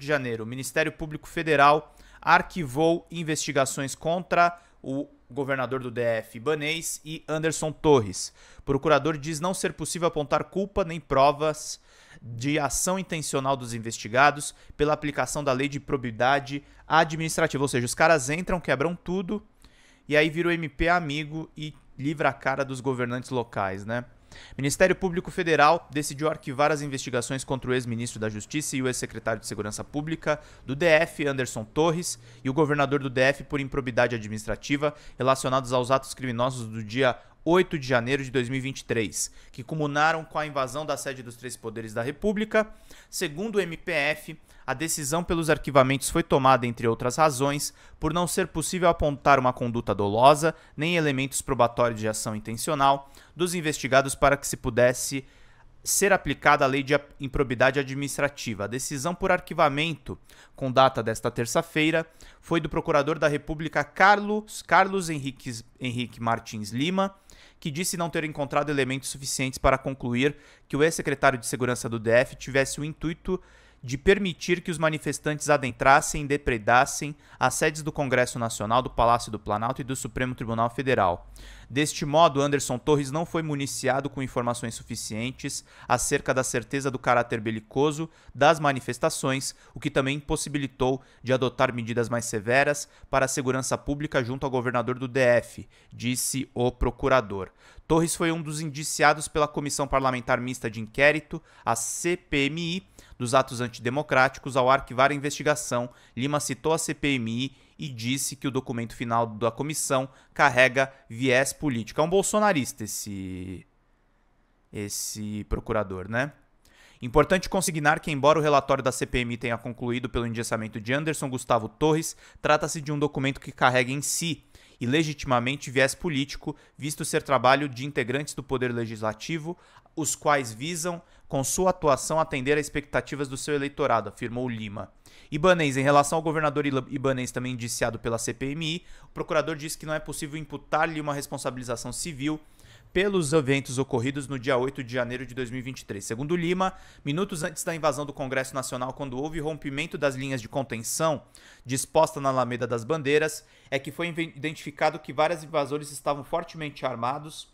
de janeiro, o Ministério Público Federal arquivou investigações contra o governador do DF, Ibanês, e Anderson Torres. O procurador diz não ser possível apontar culpa nem provas de ação intencional dos investigados pela aplicação da lei de probidade administrativa. Ou seja, os caras entram, quebram tudo, e aí vira o MP amigo e livra a cara dos governantes locais, né? Ministério Público Federal decidiu arquivar as investigações contra o ex-ministro da Justiça e o ex-secretário de Segurança Pública do DF, Anderson Torres, e o governador do DF por improbidade administrativa relacionados aos atos criminosos do dia 8 de janeiro de 2023, que culminaram com a invasão da sede dos três poderes da República. Segundo o MPF, a decisão pelos arquivamentos foi tomada, entre outras razões, por não ser possível apontar uma conduta dolosa, nem elementos probatórios de ação intencional dos investigados para que se pudesse ser aplicada a lei de improbidade administrativa. A decisão por arquivamento, com data desta terça-feira, foi do Procurador da República Carlos Carlos Henrique, Henrique Martins Lima, que disse não ter encontrado elementos suficientes para concluir que o ex-secretário de Segurança do DF tivesse o intuito de permitir que os manifestantes adentrassem e depredassem as sedes do Congresso Nacional, do Palácio do Planalto e do Supremo Tribunal Federal. Deste modo, Anderson Torres não foi municiado com informações suficientes acerca da certeza do caráter belicoso das manifestações, o que também impossibilitou de adotar medidas mais severas para a segurança pública junto ao governador do DF, disse o procurador. Torres foi um dos indiciados pela Comissão Parlamentar Mista de Inquérito, a CPMI, dos atos antidemocráticos ao arquivar a investigação, Lima citou a CPMI e disse que o documento final da comissão carrega viés político. É um bolsonarista esse esse procurador, né? Importante consignar que, embora o relatório da CPMI tenha concluído pelo engessamento de Anderson Gustavo Torres, trata-se de um documento que carrega em si e legitimamente viés político, visto ser trabalho de integrantes do Poder Legislativo, os quais visam com sua atuação atender às expectativas do seu eleitorado, afirmou Lima. Ibanez, em relação ao governador Ibanez também indiciado pela CPMI, o procurador disse que não é possível imputar-lhe uma responsabilização civil pelos eventos ocorridos no dia 8 de janeiro de 2023. Segundo Lima, minutos antes da invasão do Congresso Nacional, quando houve rompimento das linhas de contenção disposta na Alameda das Bandeiras, é que foi identificado que vários invasores estavam fortemente armados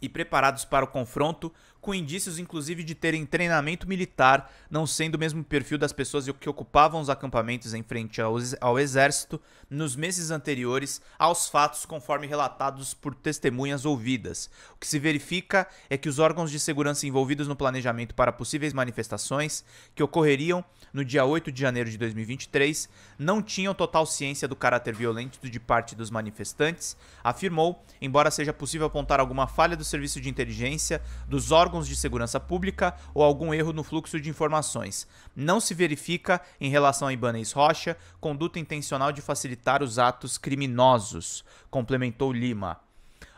e preparados para o confronto com indícios inclusive de terem treinamento militar, não sendo o mesmo perfil das pessoas que ocupavam os acampamentos em frente ao, ao exército nos meses anteriores aos fatos, conforme relatados por testemunhas ouvidas. O que se verifica é que os órgãos de segurança envolvidos no planejamento para possíveis manifestações que ocorreriam no dia 8 de janeiro de 2023 não tinham total ciência do caráter violento de parte dos manifestantes, afirmou, embora seja possível apontar alguma falha do serviço de inteligência dos órgãos órgãos de segurança pública ou algum erro no fluxo de informações. Não se verifica, em relação a Ibanez Rocha, conduta intencional de facilitar os atos criminosos, complementou Lima.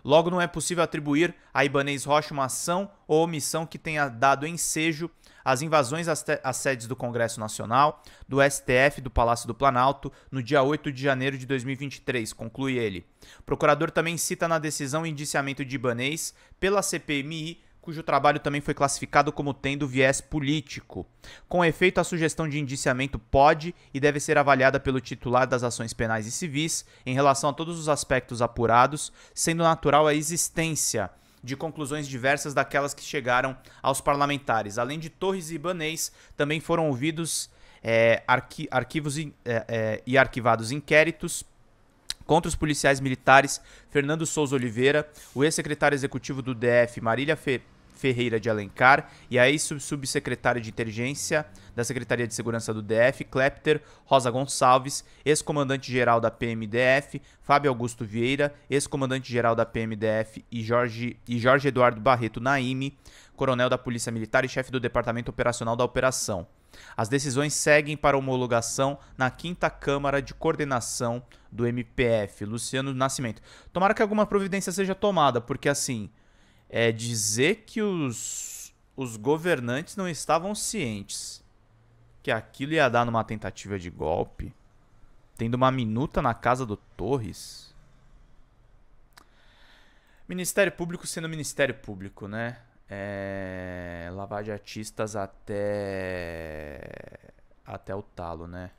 Logo, não é possível atribuir a Ibanez Rocha uma ação ou omissão que tenha dado ensejo às invasões às, às, sedes do Congresso Nacional, do STF do Palácio do Planalto, no dia 8 de janeiro de 2023, conclui ele. O procurador também cita na decisão o indiciamento de Ibanez pela CPMI cujo trabalho também foi classificado como tendo viés político. Com efeito, a sugestão de indiciamento pode e deve ser avaliada pelo titular das ações penais e civis em relação a todos os aspectos apurados, sendo natural a existência de conclusões diversas daquelas que chegaram aos parlamentares. Além de Torres e Ibanês, também foram ouvidos é, arqui arquivos é, é, e arquivados inquéritos contra os policiais militares Fernando Souza Oliveira, o ex-secretário executivo do DF Marília Fe Ferreira de Alencar e a ex-subsecretária de Inteligência da Secretaria de Segurança do DF, Klepter Rosa Gonçalves, ex-comandante-geral da PMDF, Fábio Augusto Vieira, ex-comandante-geral da PMDF e Jorge, e Jorge Eduardo Barreto Naime, coronel da Polícia Militar e chefe do Departamento Operacional da Operação. As decisões seguem para homologação na quinta Câmara de Coordenação do MPF, Luciano Nascimento. Tomara que alguma providência seja tomada, porque assim, é dizer que os, os governantes não estavam cientes que aquilo ia dar numa tentativa de golpe, tendo uma minuta na casa do Torres. Ministério Público sendo Ministério Público, né? É... Lavar de artistas até. até o talo, né?